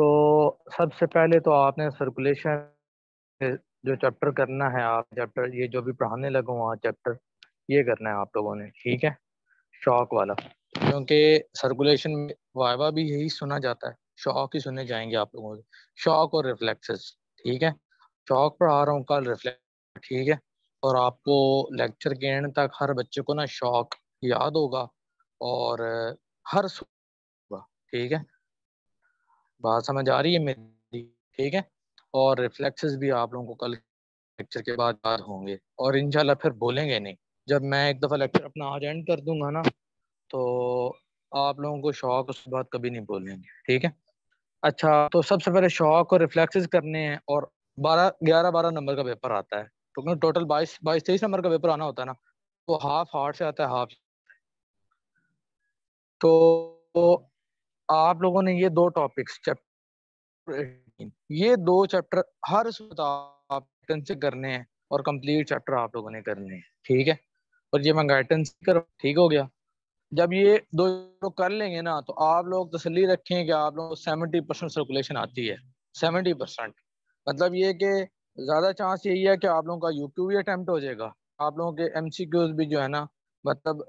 तो सबसे पहले तो आपने सर्कुलेशन जो चैप्टर करना है आप चैप्टर ये जो भी पढ़ाने लगे वहाँ चैप्टर ये करना है आप लोगों ने ठीक है शौक वाला क्योंकि सर्कुलेशन में वायबा भी यही सुना जाता है शौक ही सुने जाएंगे आप लोगों से शौक और रिफ्लेक्सेस ठीक है शौक पढ़ा रहा हूँ कल रिफ्लेक्स ठीक है और आपको लेक्चर के एंड तक हर बच्चे को ना शौक याद होगा और हर ठीक है बात समझ आ रही है मेरी ठीक है और रिफ्लेक्सेस भी आप लोगों को कल लेक्चर के बाद याद होंगे और इनशाला फिर बोलेंगे नहीं जब मैं एक दफ़ा लेक्चर अपना आज एंड कर दूंगा ना तो आप लोगों को शौक उस बात कभी नहीं बोलेंगे ठीक है अच्छा तो सबसे पहले शौक और रिफ्लेक्सेस करने हैं और बारह ग्यारह बारह नंबर का पेपर आता है तो क्योंकि मतलब टोटल बाईस बाईस तेईस नंबर का पेपर आना होता है ना वो हाफ हार्ड से आता है हाफ तो आप लोगों ने ये दो टॉपिक्स चैप्टर ये दो चैप्टर हर आप से करने हैं और कंप्लीट चैप्टर आप लोगों ने करने हैं ठीक है और ये मैं गाइडेंस कर ठीक हो गया जब ये दो लोग कर लेंगे ना तो आप लोग तसली रखें कि आप लोग सेवेंटी परसेंट सर्कुलेशन आती है सेवेंटी परसेंट मतलब ये कि ज़्यादा चांस यही है कि आप लोगों का यू क्यू भी अटैम्प्ट हो जाएगा आप लोगों के एम सी क्यूज भी जो है ना मतलब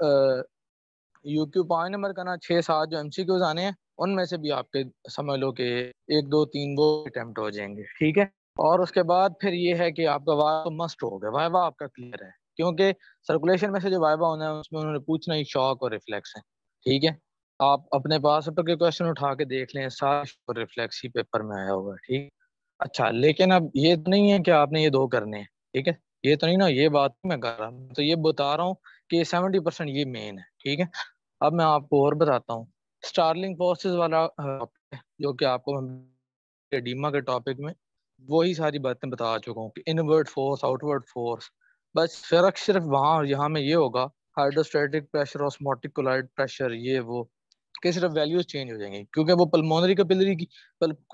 यू क्यू पाँच नंबर का ना छः सात जो एम सी क्यूज आने हैं उनमें से भी आपके समझ लो कि एक दो तीन वो अटैम्प्ट हो जाएंगे ठीक है और उसके बाद फिर ये है कि आपका वाइवा तो मस्ट हो गया वाइवा आपका क्लियर है क्योंकि सर्कुलेशन में से जो वाइवा होना है उसमें उन्होंने पूछना ही शौक और रिफ्लेक्स है ठीक है आप अपने पास के क्वेश्चन उठा के देख लें सारा रिफ्लेक्स ही पेपर में आया होगा ठीक अच्छा लेकिन अब ये तो नहीं है कि आपने ये दो करने हैं ठीक है ये तो नहीं ना ये बात मैं कर रहा हूँ तो ये बता रहा हूँ कि सेवेंटी परसेंट ये मेन है ठीक है अब मैं आपको और बताता हूँ स्टारलिंग फोर्सेस वाला जो कि आपको डीमा के टॉपिक में वही सारी बातें बता चुका हूँ कि इनवर्ड फोर्स आउटवर्ड फोर्स बस फर्क सिर्फ वहाँ यहाँ में ये होगा hydrostatic pressure osmotic colloid pressure ये वो के सिर्फ वैल्यूज चेंज हो जाएंगे क्योंकि वो पल्मोनरी कपिलरी की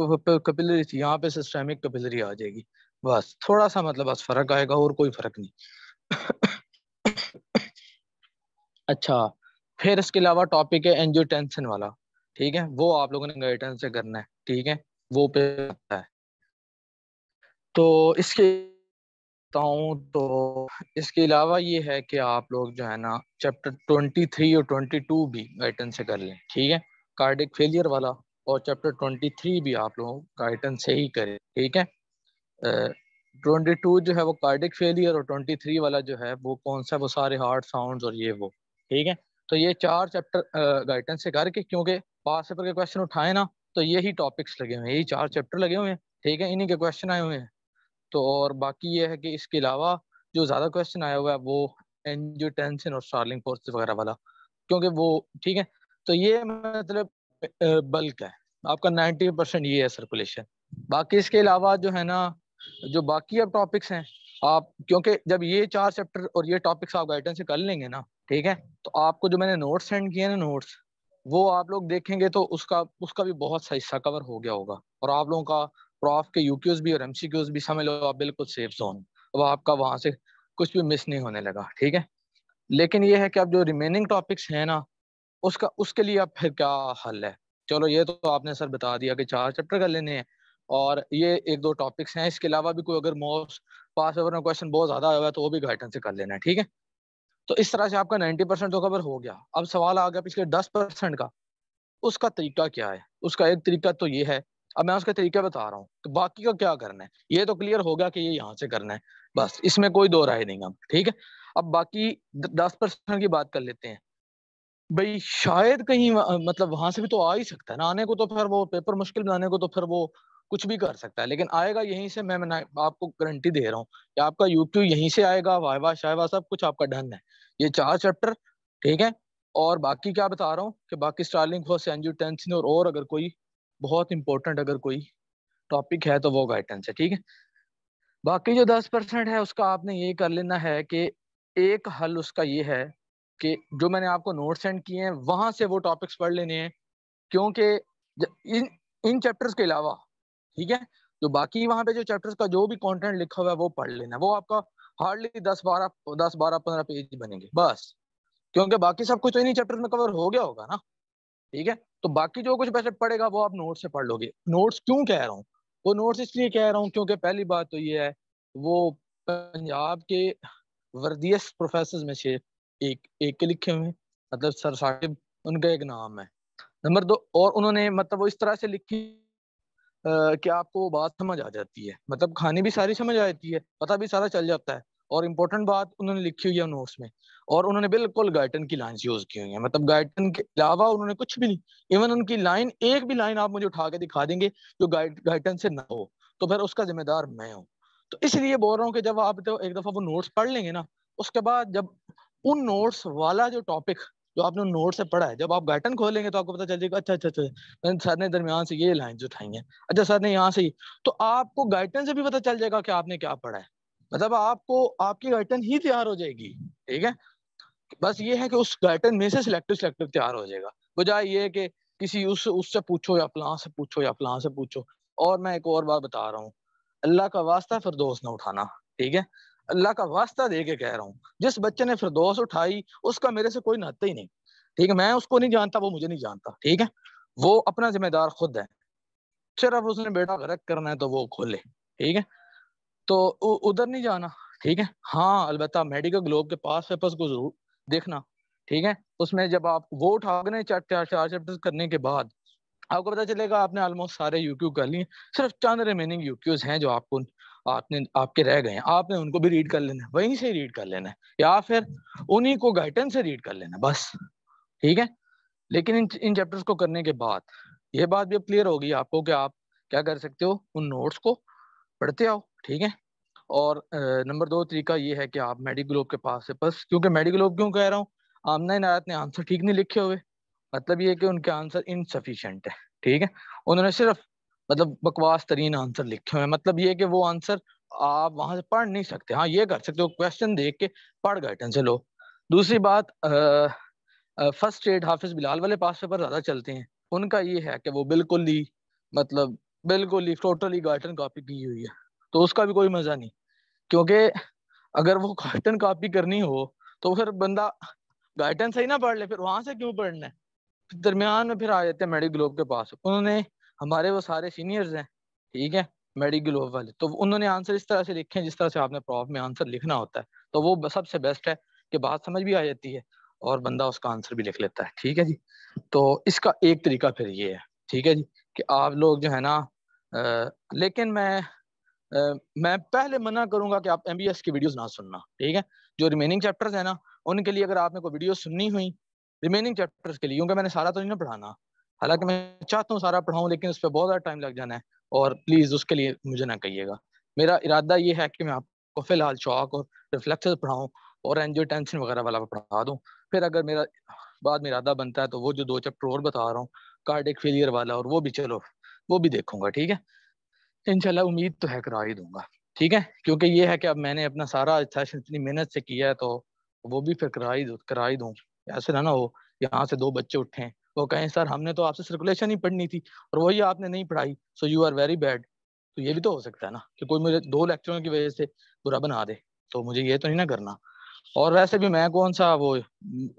कपिलरी थी यहाँ पे सिस्टेमिक कपिलरी आ जाएगी बस थोड़ा सा मतलब बस फर्क आएगा और कोई फर्क नहीं अच्छा फिर इसके अलावा टॉपिक है एनजियो टेंशन वाला ठीक है वो आप लोगों ने गाइडेंस से करना है ठीक है वो पे है तो इसके तो इसके अलावा ये है कि आप लोग जो है ना चैप्टर ट्वेंटी थ्री और ट्वेंटी टू भी गाइडेंस से कर लें ठीक है कार्डिक फेलियर वाला और चैप्टर ट्वेंटी थ्री भी आप लोग गाइडेंस से ही करें ठीक है ट्वेंटी टू जो है वो कार्डिक फेलियर और ट्वेंटी थ्री वाला जो है वो कौन सा वो सारे हार्ट साउंड और ये वो ठीक है तो ये चार चैप्टर गाइडेंस से करके क्योंकि पास पेपर के क्वेश्चन उठाए ना तो यही टॉपिक्स लगे हुए हैं यही चार चैप्टर लगे हुए हैं ठीक है इन्हीं के क्वेश्चन आए हुए हैं तो और बाकी ये है कि इसके अलावा जो ज़्यादा क्वेश्चन आया हुआ है वो एनजीओ टेंशन और स्टार्लिंग फोर्स वगैरह वाला क्योंकि वो ठीक है तो ये मतलब बल्क है आपका नाइन्टी परसेंट ये है सर्कुलेशन बाकी इसके अलावा जो है ना जो बाकी अब टॉपिक्स हैं आप क्योंकि जब ये चार चैप्टर और ये टॉपिक्स आप गाइडेंस से कर लेंगे ना ठीक है तो आपको जो मैंने नोट्स सेंड किए ना नोट्स वो आप लोग देखेंगे तो उसका उसका भी बहुत सा हिस्सा कवर हो गया होगा और आप लोगों का प्रॉफ के यूक्यूज भी और एमसीक्यूज भी समझ लो आप बिल्कुल सेफ जोन अब आपका वहां से कुछ भी मिस नहीं होने लगा ठीक है लेकिन ये है कि अब जो रिमेनिंग टॉपिक्स हैं ना उसका उसके लिए अब फिर क्या हल है चलो ये तो आपने सर बता दिया कि चार चैप्टर कर लेने हैं और ये एक दो टॉपिक्स हैं इसके अलावा भी कोई अगर मोस्ट पास ओवर में क्वेश्चन बहुत ज़्यादा आया हुआ है तो वो भी गाइडेंस से कर लेना है ठीक है तो इस तरह से आपका नाइन्टी परसेंट तो कवर हो गया अब सवाल आ गया पिछले दस परसेंट का उसका तरीका क्या है उसका एक तरीका तो ये है अब मैं उसका तरीका बता रहा हूँ तो बाकी का क्या करना है ये तो क्लियर हो गया कि ये यहाँ से करना है बस इसमें कोई दो राय नहीं हम ठीक है अब बाकी दस परसेंट की बात कर लेते हैं भाई शायद कहीं मतलब वहां से भी तो आ ही सकता है ना आने को तो फिर वो पेपर मुश्किल बनाने को तो फिर वो कुछ भी कर सकता है लेकिन आएगा यहीं से मैं, आपको गारंटी दे रहा हूँ कि आपका यूट्यूब यहीं से आएगा वाहवा शाहवा सब कुछ आपका डन है ये चार चैप्टर ठीक है और बाकी क्या बता रहा हूँ कि बाकी स्टार्लिंग हो सेंजू टेंसिन और, और अगर कोई बहुत इंपॉर्टेंट अगर कोई टॉपिक है तो वो गाइडेंस है ठीक है बाकी जो दस परसेंट है उसका आपने ये कर लेना है कि एक हल उसका ये है कि जो मैंने आपको नोट सेंड किए हैं वहाँ से वो टॉपिक्स पढ़ लेने हैं क्योंकि इन इन चैप्टर्स के अलावा ठीक है जो बाकी वहाँ पे जो चैप्टर्स का जो भी कंटेंट लिखा हुआ है वो पढ़ लेना वो आपका हार्डली दस बारह दस बारह पंद्रह पेज बनेंगे बस क्योंकि बाकी सब कुछ तो इन्हीं चैप्टर में कवर हो गया होगा ना ठीक है तो बाकी जो कुछ वैसे पड़ेगा वो आप नोट से पढ़ लोगे नोट्स क्यों कह रहा हूँ वो नोट्स इसलिए कह रहा हूँ क्योंकि पहली बात तो ये है वो पंजाब के वर्दियस प्रोफेसर में से एक एक के लिखे हुए मतलब सर साहिब उनका एक नाम है नंबर दो और उन्होंने मतलब वो इस तरह से लिखी कि आपको वो बात समझ आ जाती है मतलब खाने भी सारी समझ आ जाती है पता भी सारा चल जाता है और इम्पोर्टेंट बात उन्होंने लिखी हुई है नोट्स में और उन्होंने बिल्कुल गाइटन की लाइन यूज की हुई है मतलब गाइटन के अलावा उन्होंने कुछ भी नहीं इवन उनकी लाइन एक भी लाइन आप मुझे उठा के दिखा देंगे जो गाइट गाइटन से ना हो तो फिर उसका जिम्मेदार मैं हूँ तो इसलिए बोल रहा हूँ कि जब आप तो एक दफा वो नोट्स पढ़ लेंगे ना उसके बाद जब उन नोट्स वाला जो टॉपिक जो आपने नोट से पढ़ा है जब आप गार्टन खोलेंगे तो आपको पता चल जाएगा अच्छा अच्छा अच्छा, अच्छा सर ने दरमियान से ये लाइन उठाई है अच्छा सर ने यहाँ से तो आपको गार्टन से भी पता चल जाएगा कि आपने क्या पढ़ा है मतलब आपको आपकी गार्टन ही तैयार हो जाएगी ठीक है बस ये है कि उस गाइटन में से सिलेक्टिव सिलेक्टिव तैयार हो जाएगा बजाय ये कि किसी उस उससे पूछो या फलां से पूछो या फलां से पूछो और मैं एक और बात बता रहा हूँ अल्लाह का वास्ता फिर दोस्त ना उठाना ठीक है अल्लाह का वास्ता दे के कह रहा हूँ जिस बच्चे ने दोस्त उठाई उसका मेरे से कोई नाता ही नहीं ठीक है मैं उसको नहीं जानता वो मुझे नहीं जानता ठीक है वो अपना जिम्मेदार खुद है सिर्फ उसने बेटा गर्क करना है तो वो खोले ठीक है तो उधर नहीं जाना ठीक है हाँ अलबत्ता मेडिकल ग्लोब के पास पेपर्स को जरूर देखना ठीक है उसमें जब आप वो उठाओगे चार चार चैप्टर करने के बाद आपको पता चलेगा आपने ऑलमोस्ट सारे यूट्यूब कर लिए सिर्फ चंद रिमेनिंग यूट्यूब हैं जो आपको आपने आपके रह गए हैं आपने उनको भी रीड कर लेना है वहीं से रीड कर लेना है या फिर उन्हीं को गाइडेंस से रीड कर लेना बस ठीक है लेकिन इन इन चैप्टर्स को करने के बाद ये बात भी अब क्लियर होगी आपको कि आप क्या कर सकते हो उन नोट्स को पढ़ते आओ ठीक है और नंबर दो तरीका ये है कि आप मेडिक्लोब के पास से बस क्योंकि मेडिक्लोब क्यों कह रहा हूँ आमना इनायत ने आंसर ठीक नहीं लिखे हुए मतलब ये कि उनके आंसर इनसफिशेंट है ठीक है उन्होंने सिर्फ मतलब बकवास तरीन आंसर लिखे हुए हैं मतलब ये कि वो आंसर आप वहां से पढ़ नहीं सकते हाँ ये कर सकते हो क्वेश्चन देख के पढ़ गए टेंशन लो दूसरी बात फर्स्ट एड हाफिज बिलाल वाले पास पेपर ज्यादा चलते हैं उनका ये है कि वो बिल्कुल ही मतलब बिल्कुल ही टोटली गार्टन कॉपी की हुई है तो उसका भी कोई मजा नहीं क्योंकि अगर वो गार्टन कॉपी करनी हो तो फिर बंदा से सही ना पढ़ ले फिर वहां से क्यों पढ़ना है दरमियान में फिर आ जाते हैं मेडिग्लोब के पास उन्होंने हमारे वो सारे सीनियर्स हैं ठीक है मेडिकल वाले तो उन्होंने आंसर इस तरह से लिखे हैं जिस तरह से आपने प्रॉफ में आंसर लिखना होता है तो वो सबसे बेस्ट है कि बात समझ भी आ जाती है और बंदा उसका आंसर भी लिख लेता है ठीक है जी तो इसका एक तरीका फिर ये है ठीक है जी कि आप लोग जो है ना आ, लेकिन मैं आ, मैं पहले मना करूंगा कि आप एम बी एस की वीडियोज ना सुनना ठीक है जो रिमेनिंग चैप्टर्स है ना उनके लिए अगर आपने कोई वीडियो सुननी हुई रिमेनिंग चैप्टर्स के लिए क्योंकि मैंने सारा तो नहीं ना पढ़ाना हालांकि मैं चाहता हूँ सारा पढ़ाऊँ लेकिन उस पर बहुत ज़्यादा टाइम लग जाना है और प्लीज़ उसके लिए मुझे ना कहिएगा मेरा इरादा ये है कि मैं आपको फ़िलहाल चौक और रिफ्लेक्स पढ़ाऊँ और एनजियो टेंशन वगैरह वाला पढ़ा दूँ फिर अगर मेरा बाद में इरादा बनता है तो वो जो दो चैप्टर और बता रहा हूँ कार्डिक फेलियर वाला और वो भी चलो वो भी देखूंगा ठीक है इनशाला उम्मीद तो है करा ही दूंगा ठीक है क्योंकि ये है कि अब मैंने अपना सारा सेशन इतनी मेहनत से किया है तो वो भी फिर करा ही करा ही दूँ ऐसे ना ना हो यहाँ से दो बच्चे उठें वो तो कहें सर हमने तो आपसे सर्कुलेशन ही पढ़नी थी और वही आपने नहीं पढ़ाई so you are very bad तो ये भी तो हो सकता है ना कि कोई मुझे दो लेक्चरों की वजह से बुरा बना दे तो मुझे ये तो नहीं ना करना और वैसे भी मैं कौन सा वो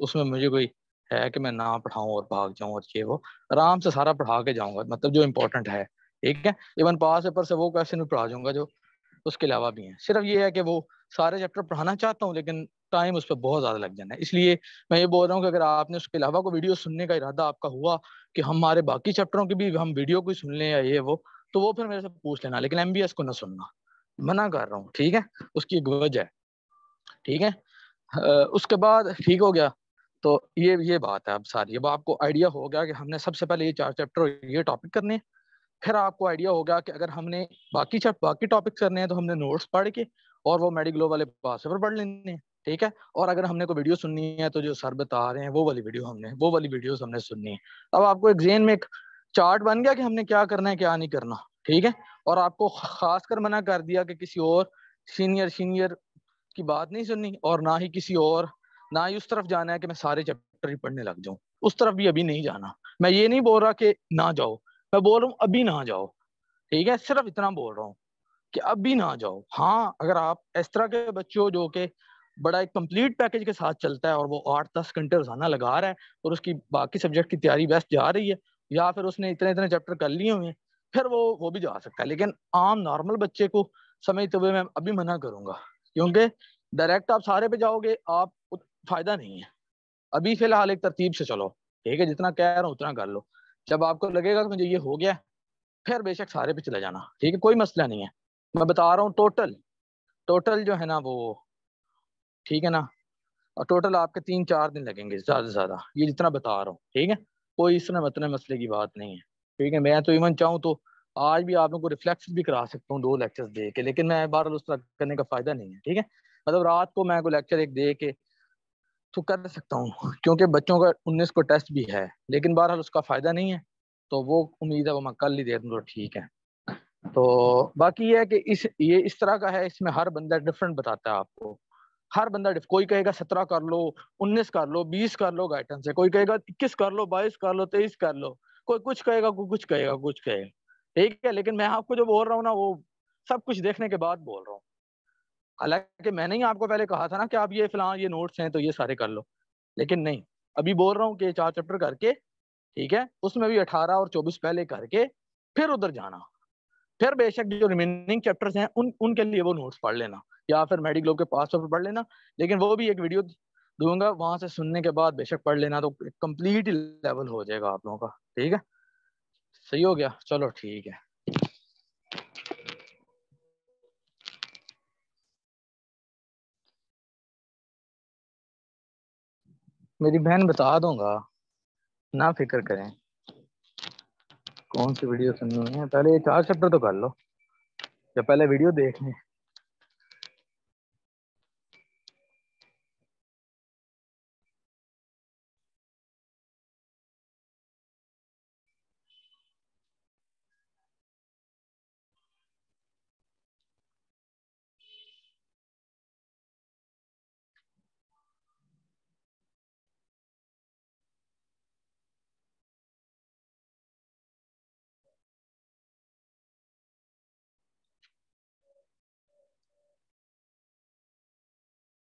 उसमें मुझे कोई है कि मैं ना पढ़ाऊँ और भाग जाऊँ और ये वो आराम से सारा पढ़ा के जाऊँगा मतलब जो इम्पोर्टेंट है ठीक है इवन पास पेपर से वो क्वेश्चन भी पढ़ा जाऊंगा जो उसके अलावा भी हैं सिर्फ ये है कि वो सारे चैप्टर पढ़ाना चाहता हूँ लेकिन टाइम उस पर बहुत ज़्यादा लग जाना है इसलिए मैं ये बोल रहा हूँ कि अगर आपने उसके अलावा कोई वीडियो सुनने का इरादा आपका हुआ कि हमारे बाकी चैप्टरों की भी हम वीडियो को सुन लें या ये वो तो वो फिर मेरे से पूछ लेना लेकिन एम को ना सुनना मना कर रहा हूँ ठीक है उसकी एक वजह है ठीक है उसके बाद ठीक हो गया तो ये ये बात है अब सारी अब आपको आइडिया हो गया कि हमने सबसे पहले ये चार चैप्टर ये टॉपिक करने फिर आपको आइडिया हो गया कि अगर हमने बाकी बाकी टॉपिक करने हैं तो हमने नोट्स पढ़ के और वो मेडिग्लो वाले पास पर पढ़ लेनी है ठीक है और अगर हमने को वीडियो सुननी है तो जो सर बता रहे हैं वो वाली वीडियो हमने वो वाली वीडियो हमने सुननी है अब आपको एक जेन में एक चार्ट बन गया कि हमने क्या करना है क्या नहीं करना ठीक है और आपको खासकर मना कर दिया कि किसी और सीनियर सीनियर की बात नहीं सुननी और ना ही किसी और ना ही उस तरफ जाना है कि मैं सारे चैप्टर ही पढ़ने लग जाऊं उस तरफ भी अभी नहीं जाना मैं ये नहीं बोल रहा कि ना जाओ मैं बोल रहा हूँ अभी ना जाओ ठीक है सिर्फ इतना बोल रहा हूँ कि अब भी ना जाओ हाँ अगर आप इस तरह के बच्चे हो जो कि बड़ा एक कंप्लीट पैकेज के साथ चलता है और वो आठ दस घंटे रोजाना लगा रहा है और उसकी बाकी सब्जेक्ट की तैयारी बेस्ट जा रही है या फिर उसने इतने इतने चैप्टर कर लिए हुए हैं फिर वो वो भी जा सकता है लेकिन आम नॉर्मल बच्चे को समझते तो हुए मैं अभी मना करूंगा क्योंकि डायरेक्ट आप सारे पे जाओगे आप फायदा नहीं है अभी फिलहाल एक तरतीब से चलो ठीक है जितना कह रहा हूँ उतना कर लो जब आपको लगेगा कि मुझे ये हो गया फिर बेशक सारे पे चले जाना ठीक है कोई मसला नहीं है मैं बता रहा हूँ टोटल टोटल जो है ना वो ठीक है ना और टोटल आपके तीन चार दिन लगेंगे ज़्यादा से ज़्यादा ये जितना बता रहा हूँ ठीक है कोई इस तरह मतलब मसले की बात नहीं है ठीक है मैं तो इवन चाहूँ तो आज भी आप लोगों को रिफ्लेक्स भी करा सकता हूँ दो लेक्चर्स दे के लेकिन मैं बार उस तरह करने का फ़ायदा नहीं है ठीक है मतलब रात को मैं को लेक्चर एक दे के तो कर सकता हूँ क्योंकि बच्चों का उन्नीस को टेस्ट भी है लेकिन बहरहाल उसका फ़ायदा नहीं है तो वो उम्मीद है वो मैं कल ही दे दूँ तो ठीक है तो बाकी ये है कि इस ये इस तरह का है इसमें हर बंदा डिफरेंट बताता है आपको हर बंदा कोई कहेगा सत्रह कर लो उन्नीस कर लो बीस कर लो गाइडेंस है कोई कहेगा इक्कीस कर लो बाईस कर लो तेईस कर लो कोई कुछ कहेगा कोई कुछ कहेगा कुछ कहेगा ठीक है लेकिन मैं आपको जो बोल रहा हूँ ना वो सब कुछ देखने के बाद बोल रहा हूँ हालांकि मैंने ही आपको पहले कहा था ना कि आप ये फिलहाल ये नोट्स हैं तो ये सारे कर लो लेकिन नहीं अभी बोल रहा हूँ कि चार चैप्टर करके ठीक है उसमें भी अठारह और चौबीस पहले करके फिर उधर जाना फिर बेशक जो रिमेनिंग चैप्टर्स हैं उन उनके लिए वो नोट्स पढ़ लेना या फिर मेडिकल के पास पर पढ़ लेना लेकिन वो भी एक वीडियो दूंगा वहां से सुनने के बाद बेशक पढ़ लेना तो कम्प्लीट लेवल हो जाएगा आप लोगों का ठीक है सही हो गया चलो ठीक है मेरी बहन बता दूंगा ना फिक्र करें कौन सी वीडियो सुननी है पहले ये चार चैप्टर तो कर लो या पहले वीडियो देख लें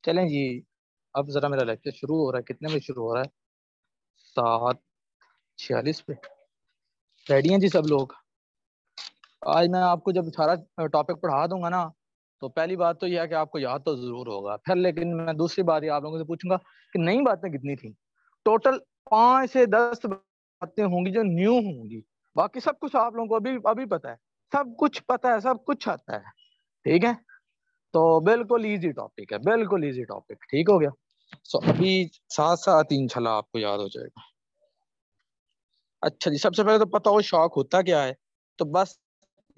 चलें जी अब ज़रा मेरा लेक्चर शुरू हो रहा है कितने में शुरू हो रहा है सात छियालीस पे रेडी हैं जी सब लोग आज मैं आपको जब सारा टॉपिक पढ़ा दूंगा ना तो पहली बात तो यह है कि आपको याद तो ज़रूर होगा फिर लेकिन मैं दूसरी बात ये आप लोगों से पूछूंगा कि नई बातें कितनी थी टोटल पाँच से दस बातें होंगी जो न्यू होंगी बाकी सब कुछ आप लोगों को अभी अभी पता है सब कुछ पता है सब कुछ आता है ठीक है तो बिल्कुल इजी टॉपिक है बिल्कुल इजी टॉपिक ठीक हो गया सो so, अभी साथ साथ इंशाल्लाह आपको याद हो जाएगा अच्छा जी सबसे पहले तो पता हो शौक होता क्या है तो बस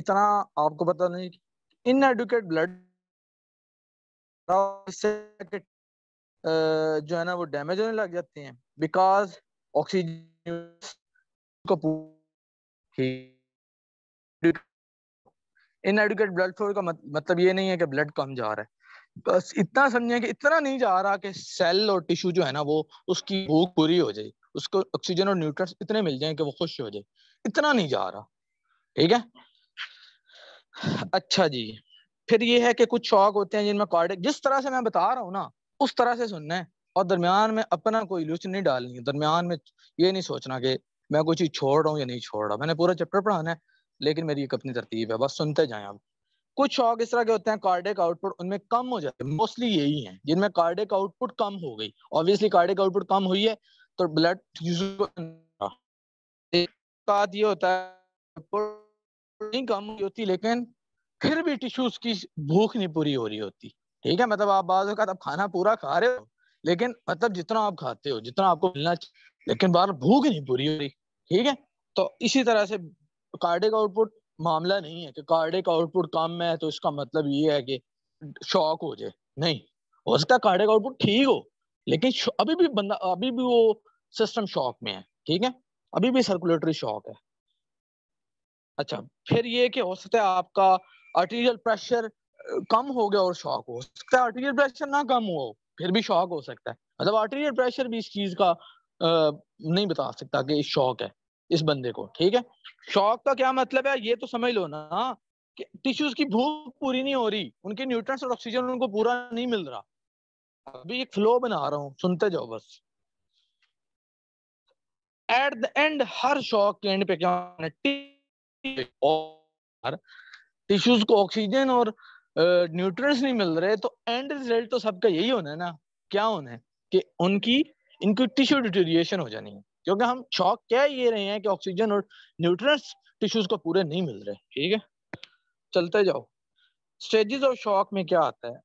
इतना आपको पता नहीं इन एडुकेट ब्लड जो है ना वो डैमेज होने लग जाते हैं बिकॉज ऑक्सीजन को ठीक इनएडुकेट ब्लड फ्लो का मत, मतलब ये नहीं है कि ब्लड कम जा रहा है बस इतना समझें कि इतना नहीं जा रहा कि सेल और टिश्यू जो है ना वो उसकी भूख पूरी हो जाए उसको ऑक्सीजन और न्यूट्रंस इतने मिल जाए कि वो खुश हो जाए इतना नहीं जा रहा ठीक है अच्छा जी फिर ये है कि कुछ शौक होते हैं जिनमें कार्डिक जिस तरह से मैं बता रहा हूँ ना उस तरह से सुनना है और दरमियान में अपना कोई लुच नहीं डालनी है दरमियान में ये नहीं सोचना कि मैं कोई चीज छोड़ रहा हूँ या नहीं छोड़ रहा मैंने पूरा चैप्टर पढ़ाना है लेकिन मेरी एक अपनी तरतीब है बस सुनते जाए आप कुछ शौक इस तरह के होते हैं कार्डिक आउटपुट उनमें कम हो जाते हैं मोस्टली यही है जिनमें कार्डिक आउटपुट कम हो गई ऑब्वियसली कार्डिक आउटपुट कम हुई है तो ब्लड बात ये होता है कम होती लेकिन फिर भी टिश्यूज की भूख नहीं पूरी हो रही होती ठीक है मतलब आप बाद आप खाना पूरा खा रहे हो लेकिन मतलब जितना आप खाते हो जितना आपको मिलना लेकिन बार भूख नहीं पूरी हो रही ठीक है तो इसी तरह से कार्डिक आउटपुट मामला नहीं है कि कार्डिक आउटपुट कम है तो इसका मतलब ये है कि शॉक हो जाए नहीं हो सकता है कार्डिक आउटपुट ठीक हो लेकिन अभी भी बंदा अभी भी वो सिस्टम शॉक में है ठीक है अभी भी सर्कुलेटरी शॉक है अच्छा फिर ये कि हो सकता है आपका आर्टीरियल प्रेशर कम हो गया और शॉक हो सकता है आर्टीरियल प्रेशर ना कम हो फिर भी शॉक हो सकता है मतलब आर्टीरियल प्रेशर भी इस चीज का आ, नहीं बता सकता कि शॉक है इस बंदे को ठीक है शौक का क्या मतलब है ये तो समझ लो ना कि टिश्यूज की भूख पूरी नहीं हो रही उनके न्यूट्रंस और ऑक्सीजन उनको पूरा नहीं मिल रहा अभी एक फ्लो बना रहा हूँ सुनते जाओ बस एट द एंड हर शौक के एंड पे क्या टिश्यूज को ऑक्सीजन और न्यूट्रंस नहीं मिल रहे तो एंड रिजल्ट तो सबका यही होना है ना क्या होना है कि उनकी इनकी टिश्यू डिटोरिएशन हो जानी है क्योंकि हम शौक क्या ये रहे हैं कि ऑक्सीजन और न्यूट्रंस टिश्यूज को पूरे नहीं मिल रहे ठीक है चलते जाओ स्टेजेस ऑफ शौक में क्या आता है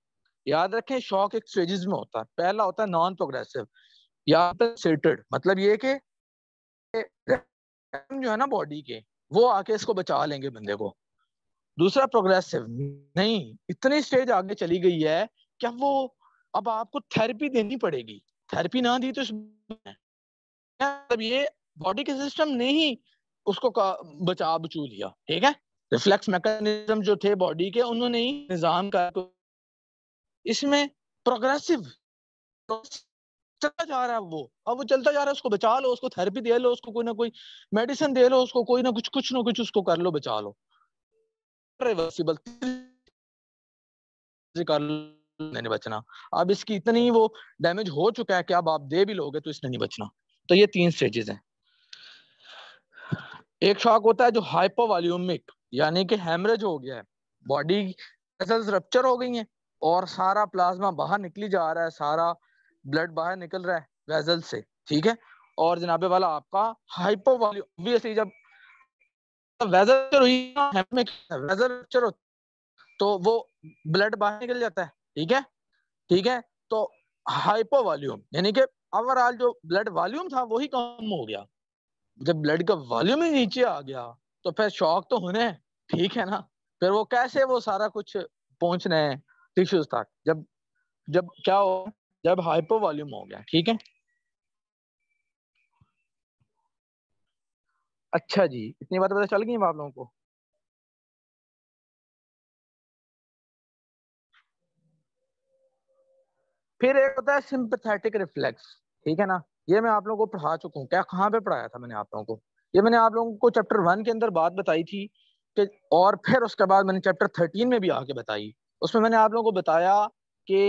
याद रखें शौक एक स्टेजेस में होता है पहला होता है नॉन प्रोग्रेसिव या सेटेड मतलब ये कि जो है ना बॉडी के वो आके इसको बचा लेंगे बंदे को दूसरा प्रोग्रेसिव नहीं इतनी स्टेज आगे चली गई है क्या वो अब आपको थेरेपी देनी पड़ेगी थेरेपी ना दी तो मतलब ये बॉडी के सिस्टम ने ही उसको बचा बचू लिया ठीक है रिफ्लेक्स मैकेनिज्म जो थे बॉडी के उन्होंने ही निजाम का तो इसमें प्रोग्रेसिव चलता जा रहा है वो अब वो चलता जा रहा है उसको बचा लो उसको थेरेपी दे लो उसको कोई ना कोई मेडिसिन दे लो उसको कोई ना कुछ कुछ ना कुछ उसको कर लो बचा लो रिवर्सिबल कर लो नहीं बचना अब इसकी इतनी वो डैमेज हो चुका है कि अब आप दे भी लोगे तो इसने नहीं बचना तो ये तीन स्टेजेस हैं एक शॉक होता है जो हाइपोवॉल्यूमिक यानी कि हेमरेज हो गया है बॉडी रप्चर हो गई हैं और सारा प्लाज्मा बाहर निकली जा रहा है सारा ब्लड बाहर निकल रहा है वेजल से ठीक है और जनाबे वाला आपका हाइपो ऑब्वियसली जब वेजर हुई वेजर तो वो ब्लड बाहर निकल जाता है ठीक है ठीक है तो हाइपो वॉल्यूम यानी कि ओवरऑल जो ब्लड वॉल्यूम था वही कम हो गया जब ब्लड का वॉल्यूम ही नीचे आ गया तो फिर शॉक तो होने ठीक है ना फिर वो कैसे वो सारा कुछ पहुंचना है टिश्यूज तक जब जब क्या हो जब हाइपो वॉल्यूम हो गया ठीक है अच्छा जी इतनी बात पता चल गई आप लोगों को फिर एक होता है सिंपथेटिक रिफ्लेक्स ठीक है ना ये मैं आप लोगों को पढ़ा चुका हूँ क्या कहाँ पे पढ़ाया था मैंने आप लोगों को ये मैंने आप लोगों को चैप्टर वन के अंदर बात बताई थी कि और फिर उसके बाद मैंने चैप्टर थर्टीन में भी आके बताई उसमें मैंने आप लोगों को बताया कि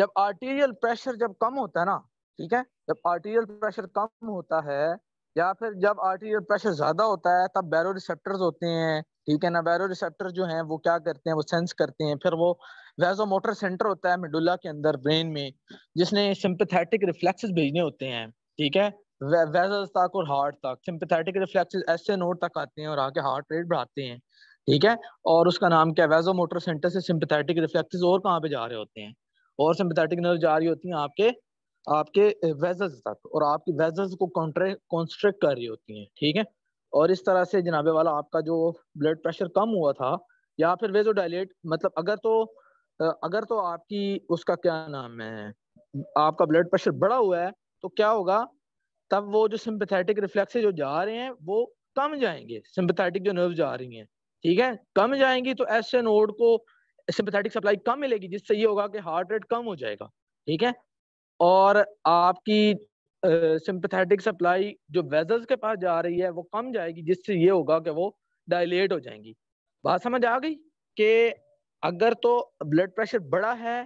जब आर्टीरियल प्रेशर जब कम होता है ना ठीक है जब आर्टीरियल प्रेशर कम होता है या फिर जब आर्टीरियल प्रेशर ज्यादा होता है तब बैरो रिसेप्टर्स होते हैं ठीक है ना बैरो रिसेप्टर जो हैं वो क्या करते हैं वो सेंस करते हैं फिर वो वैजो मोटर सेंटर होता है मेडुल्ला के अंदर ब्रेन में जिसने सिंपथेटिक रिफ्लेक्सेस भेजने होते हैं ठीक है वेजल्स तक और हार्ट तक सिंपथेटिक रिफ्लेक्सेस ऐसे नोट तक आते हैं और आके हार्ट रेट बढ़ाते हैं ठीक है और उसका नाम क्या है वैजो मोटर सेंटर से सिंपथेटिक रिफ्लेक्स और कहाँ पे जा रहे होते हैं और सिंपथेटिक नर्व जा रही होती हैं आपके आपके वेजस तक और आपकी वेजस को कॉन्स्ट्रिक्ट कर रही होती हैं ठीक है और इस तरह से जनाबे वाला आपका जो ब्लड प्रेशर कम हुआ था या फिर वेजो डायलेट मतलब अगर तो अगर तो आपकी उसका क्या नाम है आपका ब्लड प्रेशर बढ़ा हुआ है तो क्या होगा तब वो जो सिंपथेटिक रिफ्लेक्स जो जा रहे हैं वो कम जाएंगे सिंपथेटिक जो नर्व जा रही हैं ठीक है कम जाएंगी तो ऐसे नोड को सिंपथेटिक सप्लाई कम मिलेगी जिससे ये होगा कि हार्ट रेट कम हो जाएगा ठीक है और आपकी सिंपथेटिक सप्लाई जो वेजल्स के पास जा रही है वो कम जाएगी जिससे ये होगा कि वो डायलेट हो जाएंगी बात समझ आ गई कि अगर तो ब्लड प्रेशर बड़ा है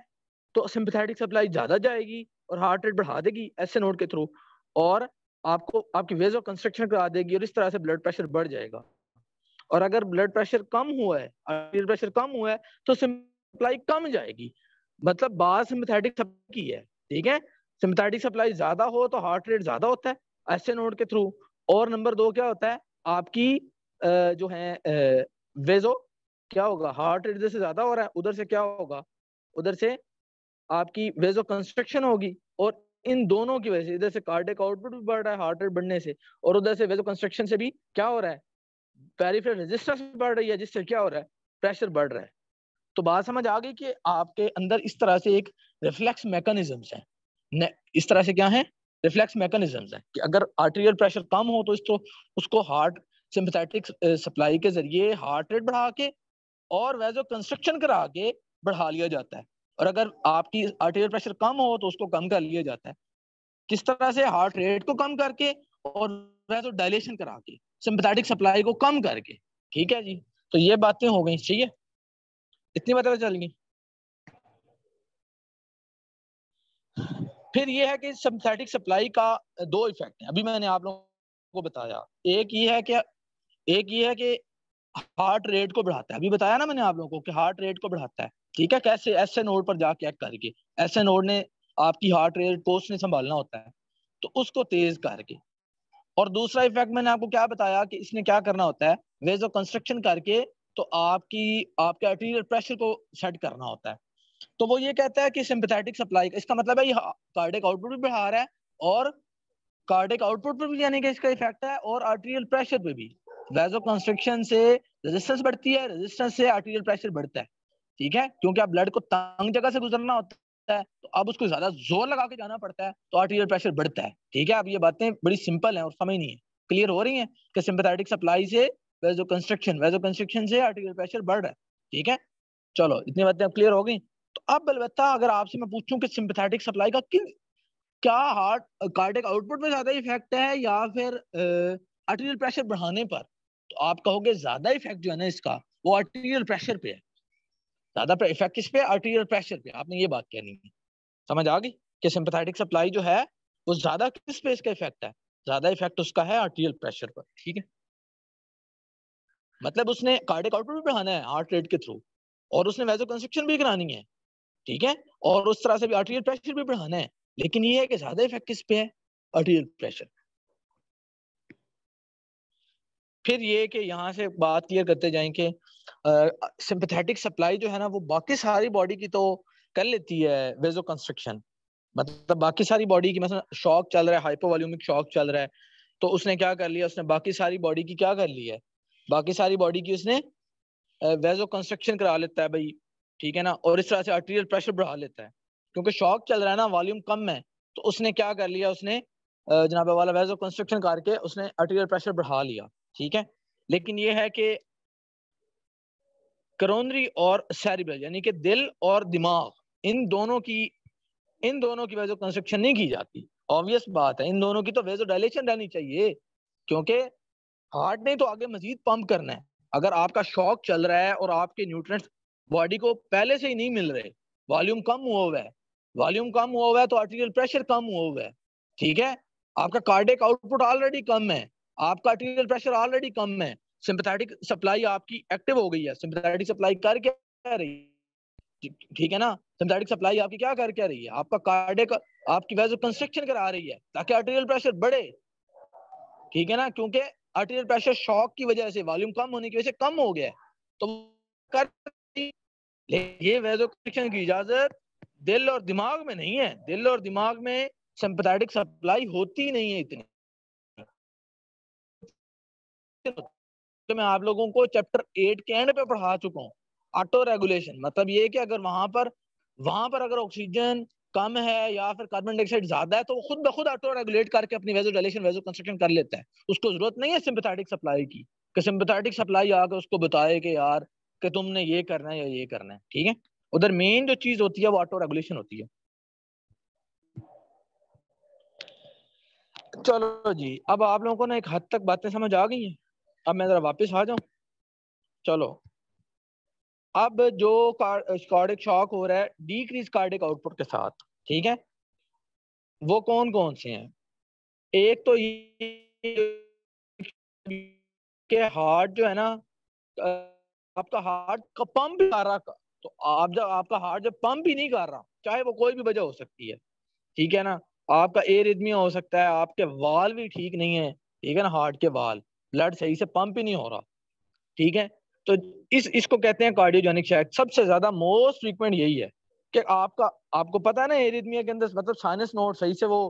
तो सिंपथेटिक सप्लाई ज़्यादा जाएगी और हार्ट रेट बढ़ा देगी ऐसे नोट के थ्रू और आपको आपकी वेज ऑफ कंस्ट्रक्शन करा देगी और इस तरह से ब्लड प्रेशर बढ़ जाएगा और अगर ब्लड प्रेशर कम हुआ है ब्लड प्रेशर कम हुआ है तो सप्लाई कम जाएगी मतलब बात सिंपथेटिक सप्लाई की है ठीक है सिम्पथेटिक सप्लाई ज्यादा हो तो हार्ट रेट ज्यादा होता है ऐसे नोड के थ्रू और नंबर दो क्या होता है आपकी जो है वेजो क्या होगा हार्ट रेट से ज्यादा हो रहा है उधर से क्या होगा उधर से आपकी वेजो कंस्ट्रक्शन होगी और इन दोनों की वजह से इधर से कार्डिक आउटपुट भी बढ़ रहा है हार्ट रेट बढ़ने से और उधर से वेजो कंस्ट्रक्शन से भी क्या हो रहा है पेरिफेरल रेजिस्टेंस बढ़ रही है जिससे क्या हो रहा है प्रेशर बढ़ रहा है तो बात समझ आ गई कि आपके अंदर इस तरह से एक रिफ्लेक्स मैकेनिज्म है इस तरह से क्या है रिफ्लेक्स मैकेनिज्म है कि अगर आर्टेरियल प्रेशर कम हो तो इसको उसको हार्ट सिंपथेटिक सप्लाई के जरिए हार्ट रेट बढ़ा के और वैजो कंस्ट्रक्शन करा के बढ़ा लिया जाता है और अगर आपकी आर्टेरियल प्रेशर कम हो तो उसको कम कर लिया जाता है किस तरह से हार्ट रेट को कम करके और वैजो डायलेशन करा के सिंपथेटिक सप्लाई को कम करके ठीक है जी तो ये बातें हो गई ठीक है इतनी बातें तो चल गई फिर ये है कि सिंथेटिक सप्लाई का दो इफेक्ट है अभी मैंने आप लोगों को बताया एक ये है कि एक ये है कि हार्ट रेट को बढ़ाता है अभी बताया ना मैंने आप लोगों को कि हार्ट रेट को बढ़ाता है ठीक है कैसे ऐसे नोड पर जा चेक करके ऐसे नोड ने आपकी हार्ट रेट को उसने संभालना होता है तो उसको तेज करके और दूसरा इफेक्ट मैंने आपको क्या बताया कि इसने क्या करना होता है वेज ऑफ कंस्ट्रक्शन करके तो आपकी आपके आर्टीरियल प्रेशर को सेट करना होता है तो वो ये कहता है कि सिंपथेटिक सप्लाई इसका मतलब है ये कार्डिक आउटपुट भी बढ़ा रहा है और कार्डिक आउटपुट पर भी यानी कि इसका इफेक्ट है और आर्टीरियल प्रेशर पे भी वेजो कंस्ट्रक्शन से रेजिस्टेंस बढ़ती है रेजिस्टेंस से आर्टीरियल प्रेशर बढ़ता है ठीक है क्योंकि आप ब्लड को तंग जगह से गुजरना होता है तो अब उसको ज्यादा जोर लगा के जाना पड़ता है तो आर्टीरियल प्रेशर बढ़ता है ठीक है अब ये बातें बड़ी सिंपल है और समझ नहीं है क्लियर हो रही है कि सिंपथेटिक सप्लाई से वेजो कंस्ट्रक्शन वेजो कंस्ट्रक्शन से आर्टीरियल प्रेशर बढ़ रहा है ठीक है चलो इतनी बातें अब क्लियर हो गई तो अब अलबत्ता अगर आपसे मैं पूछूं कि सिंपथेटिक सप्लाई का किन क्या हार्ट कार्डिक आउटपुट में ज्यादा इफेक्ट है या फिर आर्टीरियल प्रेशर बढ़ाने पर तो आप कहोगे ज्यादा इफेक्ट जो है ना इसका वो आर्टीरियल प्रेशर पे है ज्यादा इफेक्ट किस पे आर्टीरियल प्रेशर पे आपने ये बात कहनी है समझ आ गई कि सिंपथेटिक सप्लाई जो है वो ज्यादा किस पे इसका इफेक्ट है ज्यादा इफेक्ट उसका है आर्टीरियल प्रेशर पर ठीक है मतलब उसने कार्डिक आउटपुट भी बढ़ाना है हार्ट रेट के थ्रू और उसने वैसे कंस्ट्रक्शन भी करानी है ठीक है और उस तरह से भी आर्टीरियल प्रेशर भी बढ़ाना है लेकिन ये है कि ज्यादा इफेक्ट किस पे है आर्टीरियल प्रेशर फिर ये कि यहाँ से बात क्लियर करते जाएं कि सिंपथेटिक सप्लाई जो है ना वो बाकी सारी बॉडी की तो कर लेती है वेजो कंस्ट्रक्शन मतलब बाकी सारी बॉडी की मतलब शॉक चल रहा है हाइपोवॉल्यूमिक शॉक चल रहा है तो उसने क्या कर लिया उसने बाकी सारी बॉडी की क्या कर ली है बाकी सारी बॉडी की उसने वेजो कंस्ट्रक्शन करा लेता है भाई ठीक है ना और इस तरह से आर्टीरियल प्रेशर बढ़ा लेता है क्योंकि शॉक चल रहा है ना वॉल्यूम कम है तो उसने क्या कर लिया उसने जनाब वाला वैज ऑफ कंस्ट्रक्शन करके उसने आर्टीरियल प्रेशर बढ़ा लिया ठीक है लेकिन ये है कि करोनरी और सैरिब्रल यानी कि दिल और दिमाग इन दोनों की इन दोनों की ऑफ कंस्ट्रक्शन नहीं की जाती ऑब्वियस बात है इन दोनों की तो ऑफ डायलेशन रहनी चाहिए क्योंकि हार्ट ने तो आगे मजीद पंप करना है अगर आपका शौक चल रहा है और आपके न्यूट्रंट बॉडी को पहले से ही नहीं मिल रहे वॉल्यूम कम हुआ हुआ है वॉल्यूम कम हुआ हुआ है तो आर्टीरियल प्रेशर कम हुआ हुआ है ठीक है आपका कार्डिक आउटपुट ऑलरेडी कम है आपका आर्टीरियल प्रेशर ऑलरेडी कम है सिंपथेटिक सप्लाई आपकी एक्टिव हो गई है सिंपथेटिक सप्लाई कर क्या रही है ठीक है ना सिंपथेटिक सप्लाई आपकी क्या कर क्या रही है आपका कार्डिक आपकी वैसे कंस्ट्रक्शन करा रही है ताकि आर्टीरियल प्रेशर बढ़े ठीक है ना क्योंकि आर्टीरियल प्रेशर शॉक की वजह से वॉल्यूम कम होने की वजह से कम हो गया है तो कर लेकिन ये वैजो कनेक्शन की इजाजत दिल और दिमाग में नहीं है दिल और दिमाग में सिंपथेटिक सप्लाई होती नहीं है इतनी तो मैं आप लोगों को चैप्टर एट के एंड पे पढ़ा चुका हूँ ऑटो रेगुलेशन मतलब ये कि अगर वहां पर वहां पर अगर ऑक्सीजन कम है या फिर कार्बन डाइऑक्साइड ज्यादा है तो वो खुद ब खुद ऑटो रेगुलेट करके अपनी वेजो डायलेशन वेजो कंस्ट्रक्शन कर लेता है उसको जरूरत नहीं है सिंपथेटिक सप्लाई की सिंपथेटिक सप्लाई आकर उसको बताए कि यार कि तुमने ये करना है या ये करना है ठीक है उधर मेन जो चीज होती है वो ऑटो रेगुलेशन होती है चलो जी अब आप लोगों को ना एक हद तक बातें समझ आ गई हैं अब मैं जरा वापस आ जाऊं चलो अब जो कार्डिक शॉक हो रहा है डिक्रीज कार्डिक आउटपुट के साथ ठीक है वो कौन कौन से हैं एक तो ये के हार्ट जो है ना आपका हार्ट का पंप भी कर रहा का तो आप जब आपका हार्ट जब पंप ही नहीं कर रहा चाहे वो कोई भी वजह हो सकती है ठीक है ना आपका एयर रिदमिया हो सकता है आपके वाल भी ठीक नहीं है ठीक है ना हार्ट के वाल ब्लड सही से पंप ही नहीं हो रहा ठीक है तो इस इसको कहते हैं कार्डियोजेनिक शायद सबसे ज्यादा मोस्ट फ्रीक्वेंट यही है कि आपका आपको पता है ना एरिदमिया के अंदर मतलब साइनस नोट सही से वो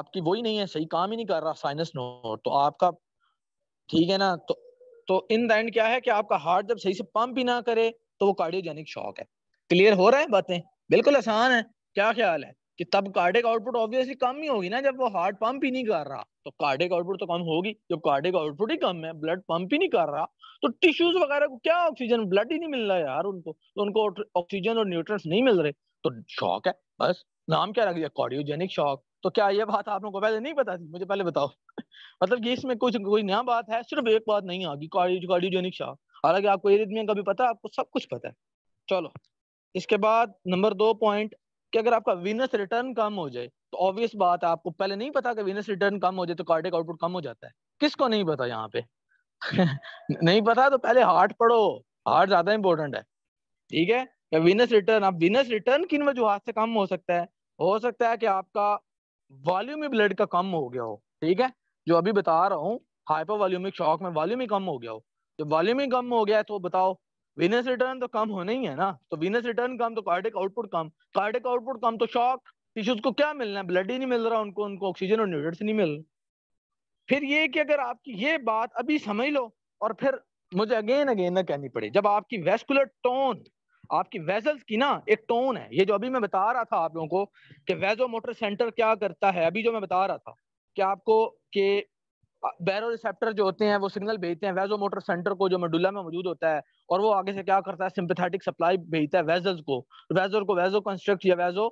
आपकी वही नहीं है सही काम ही नहीं कर रहा साइनस नोट तो आपका ठीक है ना तो तो इन द एंड क्या है कि आपका हार्ट जब सही से पंप ही ना करे तो वो कार्डियोजेनिक शॉक है क्लियर हो रहा है बातें बिल्कुल आसान है क्या ख्याल है कि तब कार्डिक आउटपुट ऑब्वियसली कम ही होगी ना जब वो हार्ट पंप ही नहीं कर रहा तो कार्डिक आउटपुट तो कम होगी जब कार्डिक आउटपुट ही कम है ब्लड पंप ही नहीं कर रहा तो टिश्यूज वगैरह को क्या ऑक्सीजन ब्लड ही नहीं मिल रहा यार उनको तो उनको ऑक्सीजन और न्यूट्रंस नहीं मिल रहे तो शॉक है बस नाम क्या रख दिया कार्डियोजेनिक शॉक तो क्या ये बात आप लोगों को पहले नहीं पता थी मुझे पहले बताओ मतलब कि इसमें कुछ कोई नया बात है सिर्फ एक बात नहीं आगी कार्डियोजेनिक शॉक हालांकि आपको एरिथमिया का भी पता है आपको सब कुछ पता है चलो इसके बाद नंबर दो पॉइंट कि अगर आपका वीनस रिटर्न कम हो जाए तो ऑब्वियस बात है आपको पहले नहीं पता कि वीनस रिटर्न कम हो जाए तो कार्डिक आउटपुट कम हो जाता है किसको नहीं पता यहाँ पे नहीं पता तो पहले हार्ट पढ़ो हार्ट ज्यादा इंपॉर्टेंट है ठीक है वीनस रिटर्न आप वीनस रिटर्न किन वजूहत से कम हो सकता है हो सकता है कि आपका वॉल्यूम ब्लड का कम हो गया हो ठीक है जो अभी बता रहा हूँ हाइपर वॉल्यूमिक शॉक में वॉल्यूम ही कम हो गया हो जब वॉल्यूम ही कम हो गया है तो बताओ वीनस रिटर्न तो कम होना ही है ना तो वीनस रिटर्न कम तो कार्डिक आउटपुट कम कार्डिक आउटपुट कम तो शॉक टिश्यूज को क्या मिलना है ब्लड ही नहीं मिल रहा उनको उनको ऑक्सीजन और न्यूट्रिएंट्स नहीं मिल फिर ये कि अगर आपकी ये बात अभी समझ लो और फिर मुझे अगेन अगेन ना कहनी पड़े जब आपकी वेस्कुलर टोन आपकी वेजल्स की ना एक टोन है ये जो अभी मैं बता रहा था आप लोगों को कि वेजो मोटर सेंटर क्या करता है अभी जो मैं बता रहा था कि आपको के बैरो रिसेप्टर जो होते हैं वो सिग्नल भेजते हैं वेजो मोटर सेंटर को जो मेडुला में मौजूद होता है और वो आगे से क्या करता है सिंपथेटिक सप्लाई भेजता है वेजल्स को वेजर को वेजो कंस्ट्रक्ट या वेजो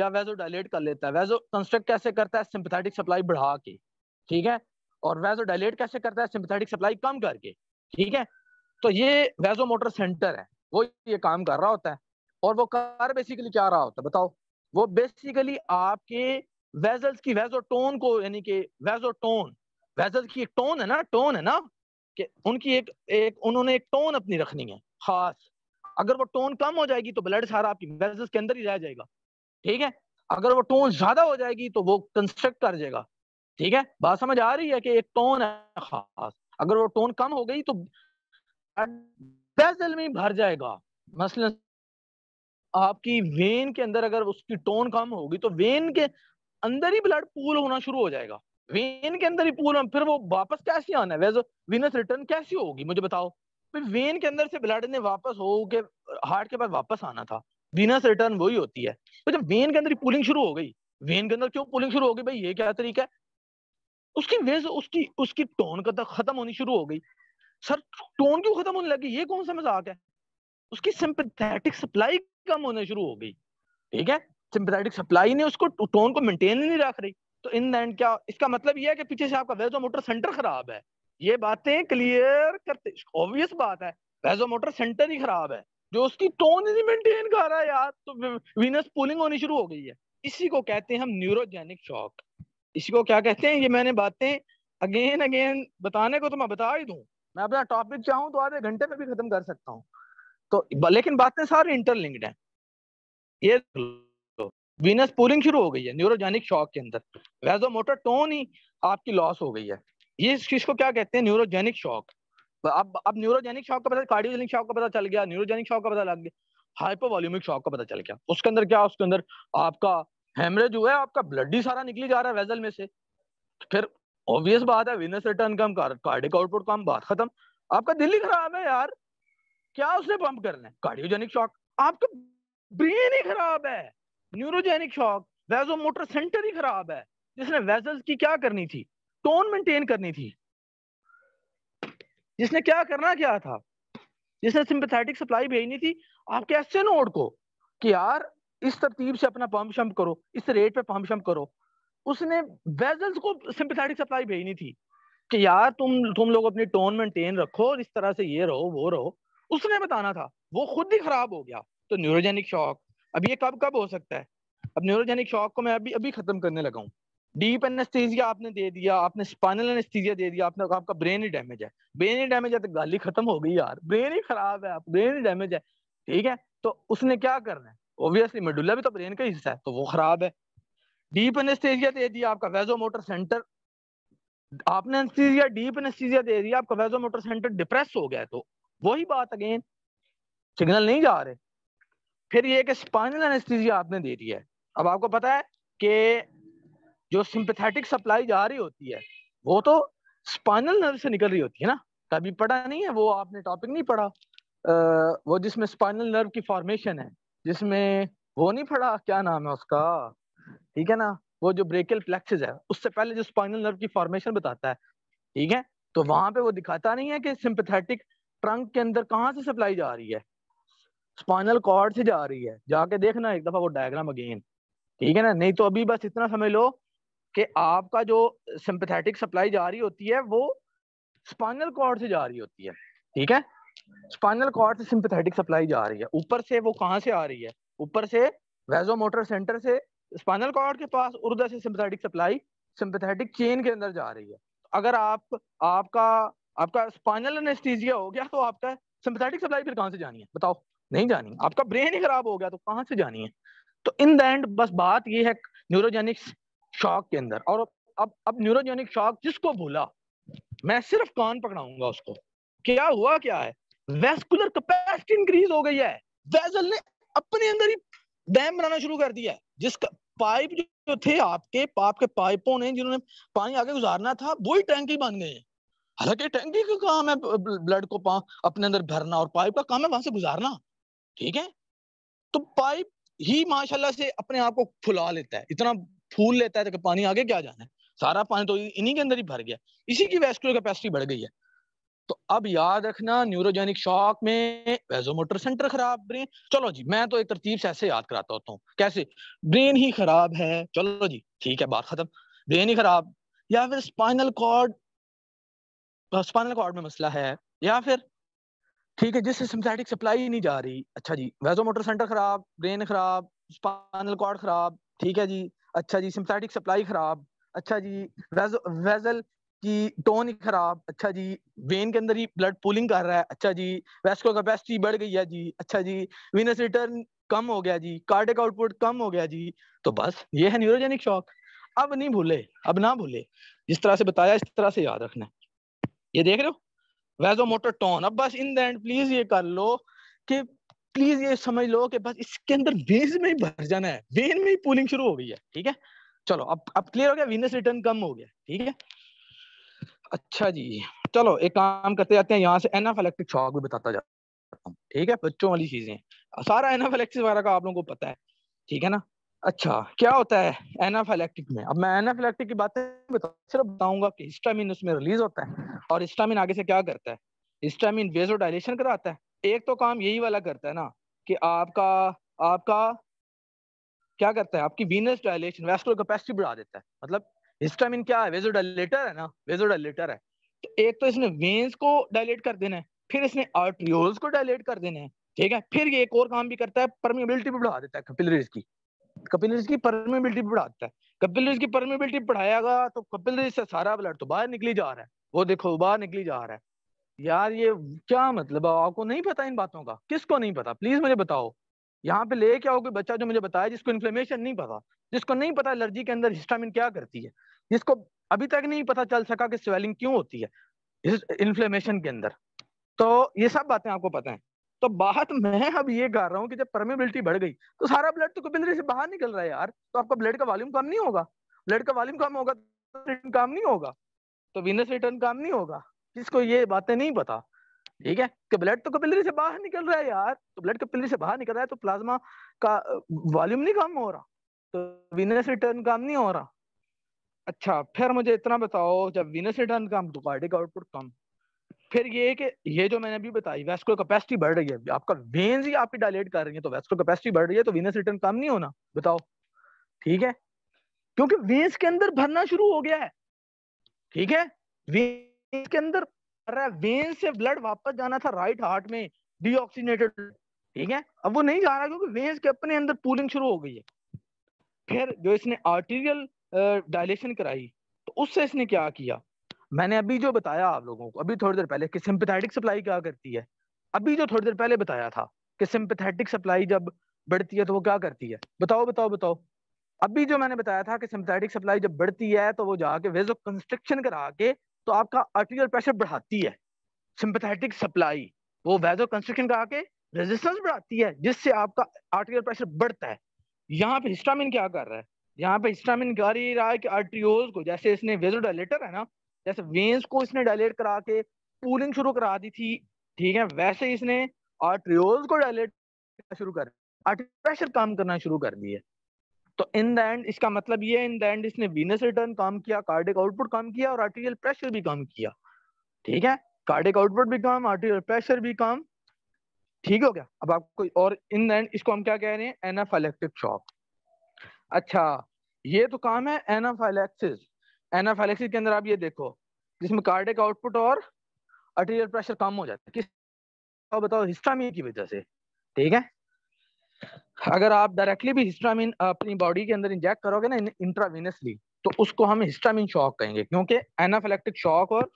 या वेजो डायलेट कर लेता है वेजो कंस्ट्रक्ट कैसे करता है सिंपथेटिक सप्लाई बढ़ा के ठीक है और वेजो डायलेट कैसे करता है सिंपथेटिक सप्लाई कम करके ठीक है तो ये वेजो मोटर सेंटर है वो ये काम कर रहा होता है और वो कर बेसिकली क्या रहा होता है बताओ वो बेसिकली आपके वेजल्स की टोन को यानी कि टोन वेजल्स की एक टोन है ना टोन है ना कि उनकी एक एक उन्होंने एक टोन अपनी रखनी है खास अगर वो टोन कम हो जाएगी तो ब्लड सारा आपकी वेजल्स के अंदर ही रह जाएगा ठीक है अगर वो टोन ज्यादा हो जाएगी तो वो कंस्ट्रक्ट कर जाएगा ठीक है बात समझ आ रही है कि एक टोन है खास अगर वो टोन कम हो गई तो बेजल में भर जाएगा मसलन आपकी वेन के अंदर अगर उसकी टोन कम होगी तो वेन के अंदर ही ब्लड पूल होना शुरू हो जाएगा वेन के अंदर ही पूल फिर वो वापस कैसे आना है वेनस रिटर्न कैसी होगी मुझे बताओ फिर वेन के अंदर से ब्लड ने वापस हो के हार्ट के पास वापस आना था वीनस रिटर्न वही होती है तो जब वेन के अंदर पूलिंग शुरू हो गई वेन के अंदर क्यों पूलिंग शुरू हो गई भाई ये क्या तरीका है उसकी वेज उसकी उसकी टोन का खत्म होनी शुरू हो गई सर टोन क्यों खत्म होने लगी ये कौन सा मजाक है उसकी सिंपथेटिक सप्लाई कम होने शुरू हो गई ठीक है सिंपथेटिक सप्लाई ने उसको टोन को मेंटेन नहीं रख रही तो इन द एंड क्या इसका मतलब ये है कि पीछे से आपका वेजो मोटर सेंटर खराब है ये बातें क्लियर करते ऑब्वियस बात है वेजो मोटर सेंटर ही खराब है जो उसकी टोन ही नहीं मेंटेन कर रहा है यार तो वीनस पुलिंग होनी शुरू हो गई है इसी को कहते हैं हम न्यूरोजेनिक शॉक इसी को क्या कहते हैं ये मैंने बातें अगेन अगेन बताने को तो मैं बता ही दूं मैं अपना टॉपिक चाहूँ तो आधे घंटे में भी खत्म कर सकता हूँ तो लेकिन बातें सारी इंटरलिंक्ड है ये वीनस पूलिंग शुरू हो गई है न्यूरोजेनिक शॉक के अंदर वैजो तो मोटर टोन ही आपकी लॉस हो गई है ये इस चीज को क्या कहते हैं न्यूरोजेनिक शॉक अब अब न्यूरोजेनिक शॉक का पता कार्डियोजेनिक शॉक का पता चल गया न्यूरोजेनिक शॉक का पता लग गया हाइपोवॉल्यूमिक शॉक का पता चल गया उसके अंदर क्या उसके अंदर आपका हेमरेज हुआ है आपका ब्लड ही सारा निकली जा रहा है वेजल में से फिर ऑब्वियस बात है विनर्स रिटर्न कम कार्डिक आउटपुट कम बात खत्म आपका दिल ही खराब है यार क्या उसने पंप करना है कार्डियोजेनिक शॉक आपका ब्रेन ही खराब है neurogenic shock vaso motor centre ही खराब है जिसने वेजल्स की क्या करनी थी टोन मेंटेन करनी थी जिसने क्या करना क्या था जिसने सिंपथेटिक सप्लाई भेजनी थी आप कैसे नोड को कि यार इस तरतीब से अपना पंप शंप करो इस रेट पे पंप शंप करो उसने वेजल्स को सिंपथेटिक सप्लाई भेजनी थी कि यार तुम तुम लोग अपनी टोन मेंटेन रखो और इस तरह से ये रहो वो रहो उसने बताना था वो खुद ही खराब हो गया तो न्यूरोजेनिक शॉक अब ये कब कब हो सकता है अब न्यूरोजेनिक शॉक को मैं अभी अभी खत्म करने लगा हूँ डीप एनेस्थीजिया आपने दे दिया आपने स्पाइनल एनेस्थीजिया दे दिया आपने आपका ब्रेन ही डैमेज है ब्रेन ही डैमेज है तो गाली खत्म हो गई यार ब्रेन ही खराब है आप ब्रेन ही डैमेज है ठीक है तो उसने क्या करना है ऑब्वियसली मेडुल्ला भी तो ब्रेन का हिस्सा है तो वो खराब है डीप एनेस्थीजिया दे दिया आपका वेजो मोटर सेंटर आपने एनेस्थीजिया डीप एनेस्थीजिया दे दिया आपका वेजो मोटर सेंटर डिप्रेस हो गया तो वही बात अगेन सिग्नल नहीं जा रहे फिर ये कि स्पाइनल एनेस्थीजिया आपने दे दिया है अब आपको पता है कि जो सिंपथेटिक सप्लाई जा रही होती है वो तो स्पाइनल नर्व से निकल रही होती है ना कभी पढ़ा नहीं है वो आपने टॉपिक नहीं पढ़ा आ, वो जिसमें स्पाइनल नर्व की फॉर्मेशन है जिसमें वो नहीं पढ़ा क्या नाम है उसका ठीक है ना वो जो ब्रेकल फ्लेक्सेस है उससे पहले जो स्पाइनल नर्व की फॉर्मेशन बताता है ठीक है तो वहां पे वो दिखाता नहीं है कि सिंपथेटिक ट्रंक के अंदर कहाँ से सप्लाई जा रही है स्पाइनल कॉर्ड से जा रही है जाके देखना एक दफा वो डायग्राम अगेन ठीक है ना नहीं तो अभी बस इतना समझ लो कि आपका जो सिंपथेटिक सप्लाई जा रही होती है वो स्पाइनल कॉर्ड से जा रही होती है ठीक है स्पाइनल कॉर्ड से सिंपथेटिक सप्लाई जा रही है ऊपर से वो कहाँ से आ रही है ऊपर से वेजो मोटर सेंटर से स्पाइनल कॉर्ड के पास उर्दा से सिंपथेटिक सप्लाई सिंपथेटिक चेन के अंदर जा रही है अगर आप आपका आपका स्पाइनल एनेस्थीजिया हो गया तो आपका सिंपथेटिक सप्लाई फिर कहाँ से जानी है बताओ नहीं जानी आपका ब्रेन ही खराब हो गया तो कहाँ से जानी है तो इन द एंड बस बात ये है न्यूरोजेनिक शॉक के अंदर और अब अब न्यूरोजेनिक शॉक जिसको भूला मैं सिर्फ कान पकड़ाऊंगा उसको क्या हुआ क्या है वेस्कुलर कैपेसिटी इंक्रीज हो गई है वेजल ने अपने अंदर ही डैम बनाना शुरू कर दिया जिस पाइप जो थे आपके पाप के पाइपों ने जिन्होंने पानी आगे गुजारना था वो ही टैंकी बन गए हालांकि टैंकी का काम है ब्लड को अपने अंदर भरना और पाइप का काम है वहां से गुजारना ठीक है तो पाइप ही माशाल्लाह से अपने आप को फुला लेता है इतना फूल लेता है कि पानी आगे क्या जाना है सारा पानी तो इन्हीं के अंदर ही भर गया इसी की वेस्कुलर कैपेसिटी बढ़ गई है तो अब याद रखना न्यूरोजेनिक शॉक में वेजोमोटर सेंटर खराब ब्रेन चलो जी मैं तो एक तरतीब से ऐसे याद कराता होता हूँ कैसे ब्रेन ही खराब है चलो जी ठीक है बात खत्म ब्रेन ही खराब या फिर स्पाइनल कॉर्ड स्पाइनल कॉर्ड में मसला है या फिर ठीक है जिससे सिम्पथेटिक सप्लाई नहीं जा रही अच्छा जी वेजोमोटर सेंटर खराब ब्रेन खराब स्पाइनल कॉर्ड खराब ठीक है जी अच्छा जी सिम्पथेटिक सप्लाई खराब अच्छा जी वेजल कि टोन ही खराब अच्छा जी वेन के अंदर ही ब्लड पुलिंग कर रहा है अच्छा जी वेस्को कैपेसिटी बढ़ गई है जी अच्छा जी विनस रिटर्न कम हो गया जी कार्डिक आउटपुट कम हो गया जी तो बस ये है न्यूरोजेनिक शॉक अब नहीं भूले अब ना भूले जिस तरह से बताया इस तरह से याद रखना ये देख रहे हो वेजो मोटर टोन अब बस इन द एंड प्लीज ये कर लो कि प्लीज ये समझ लो कि बस इसके अंदर वेज में ही भर जाना है वेन में ही पुलिंग शुरू हो गई है ठीक है चलो अब अब क्लियर हो गया विनस रिटर्न कम हो गया ठीक है अच्छा जी चलो एक काम करते जाते हैं यहाँ से एनाफेलेक्टिक शॉक भी बताता जाता ठीक है बच्चों वाली चीजें सारा एनाफेलेक्सिस वगैरह का आप लोगों को पता है ठीक है ना अच्छा क्या होता है एनाफेलेक्टिक में अब मैं एनाफेलेक्टिक की बातें बता, सिर्फ बताऊंगा कि हिस्टामिन उसमें रिलीज होता है और हिस्टामिन आगे से क्या करता है हिस्टामिन वेजो डायलेशन कराता है एक तो काम यही वाला करता है ना कि आपका आपका क्या करता है आपकी वीनस डायलेशन वेस्कुलर कैपेसिटी बढ़ा देता है मतलब हिस्टामिन क्या है वेजोडाइलेटर है ना वेजोडाइलेटर है तो एक तो इसने वेन्स को डायलेट कर देना है फिर इसने आर्ट्रियोल्स को डायलेट कर देना है ठीक है फिर ये एक और काम भी करता है परमिबिलिटी भी बढ़ा देता है कपिलरीज की कपिलरीज की परमिबिलिटी भी बढ़ाता है कपिलरीज की परमिबिलिटी बढ़ाएगा तो कपिलरीज से सारा ब्लड तो बाहर निकली जा रहा है वो देखो बाहर निकली जा रहा है यार ये क्या मतलब आपको नहीं पता इन बातों का किसको नहीं पता प्लीज मुझे बताओ यहाँ पे ले क्या हो कोई बच्चा जो मुझे बताया जिसको इन्फ्लेमेशन नहीं पता जिसको नहीं पता एलर्जी के अंदर हिस्टामिन क्या करती है जिसको अभी तक नहीं पता चल सका कि स्वेलिंग क्यों होती है इस इन्फ्लेमेशन के अंदर तो ये सब बातें आपको पता है तो बात मैं अब ये कर रहा हूँ कि जब परमेबिलिटी बढ़ गई तो सारा ब्लड तो कुपिंद्री से बाहर निकल रहा है यार तो आपका ब्लड का वॉल्यूम कम नहीं होगा ब्लड का वॉल्यूम कम होगा तो काम नहीं होगा तो विनस रिटर्न काम नहीं होगा जिसको ये बातें नहीं पता ठीक है कि ब्लड तो कपिलरी से बाहर निकल रहा है यार तो ब्लड कपिलरी से बाहर निकल रहा है तो प्लाज्मा का वॉल्यूम नहीं कम हो रहा तो विनस रिटर्न काम नहीं हो रहा अच्छा फिर मुझे इतना बताओ जब विनस रिटर्न कम तो कार्डिक आउटपुट कम फिर ये कि ये जो मैंने अभी बताई वेस्कुलर कैपेसिटी बढ़ रही है आपका वेन्स ही आपकी डायलेट कर रही है तो वेस्कुलर कैपेसिटी बढ़ रही है तो विनस रिटर्न कम नहीं होना बताओ ठीक है क्योंकि वेन्स के अंदर भरना शुरू हो गया है ठीक है वेन्स के अंदर भर रहा है वेन्स से ब्लड वापस जाना था राइट हार्ट में डीऑक्सीनेटेड ठीक है अब वो नहीं जा रहा क्योंकि वेन्स के अपने अंदर पूलिंग शुरू हो गई है फिर जो इसने आर्टीरियल डायलेशन कराई तो उससे इसने क्या किया मैंने अभी जो बताया आप लोगों को अभी थोड़ी देर पहले कि सिंपथेटिक सप्लाई क्या करती है अभी जो थोड़ी देर पहले बताया था कि सिंपथेटिक सप्लाई जब बढ़ती है तो वो क्या करती है बताओ बताओ बताओ अभी जो मैंने बताया था कि सिंपथेटिक सप्लाई जब बढ़ती है तो वो जाके वेजो कंस्ट्रक्शन करा के तो आपका आर्टिकल प्रेशर बढ़ाती है सिंपथेटिक सप्लाई वो वेजो कंस्ट्रक्शन करा के रेजिस्टेंस बढ़ाती है जिससे आपका आर्टिकल प्रेशर बढ़ता है यहाँ पे हिस्टामिन क्या कर रहा है यहाँ पे हिस्टामिन ही रहा है कि आर्ट्रियोज को जैसे इसने वेजोडायलेटर है ना जैसे वेन्स को इसने डायलेट करा के पूलिंग शुरू करा दी थी ठीक है वैसे इसने आर्ट्रियोज को डायलेट शुरू कर प्रेशर काम करना शुरू कर दिया तो इन द एंड इसका मतलब ये है इन द एंड इसने वीनस रिटर्न काम किया कार्डिक आउटपुट काम किया और आर्टेरियल प्रेशर भी काम किया ठीक है कार्डिक आउटपुट भी काम आर्टेरियल प्रेशर भी काम ठीक हो गया अब आपको और इन द एंड इसको हम क्या कह रहे हैं एनाफाइलेक्टिक शॉक अच्छा ये तो काम है एनाफाइलेक्सिस एनाफाइलेक्सिस के अंदर आप ये देखो जिसमें कार्डिक आउटपुट और अटीरियल प्रेशर कम हो जाता है किस तो बताओ हिस्टामिन की वजह से ठीक है अगर आप डायरेक्टली भी हिस्टामिन अपनी बॉडी के अंदर इंजेक्ट करोगे ना इंट्राविनसली तो उसको हम हिस्टामिन शॉक कहेंगे क्योंकि एनाफाइलेक्टिक शॉक और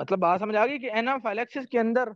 मतलब बात समझ आ गई कि एनाफाइलेक्सिस के अंदर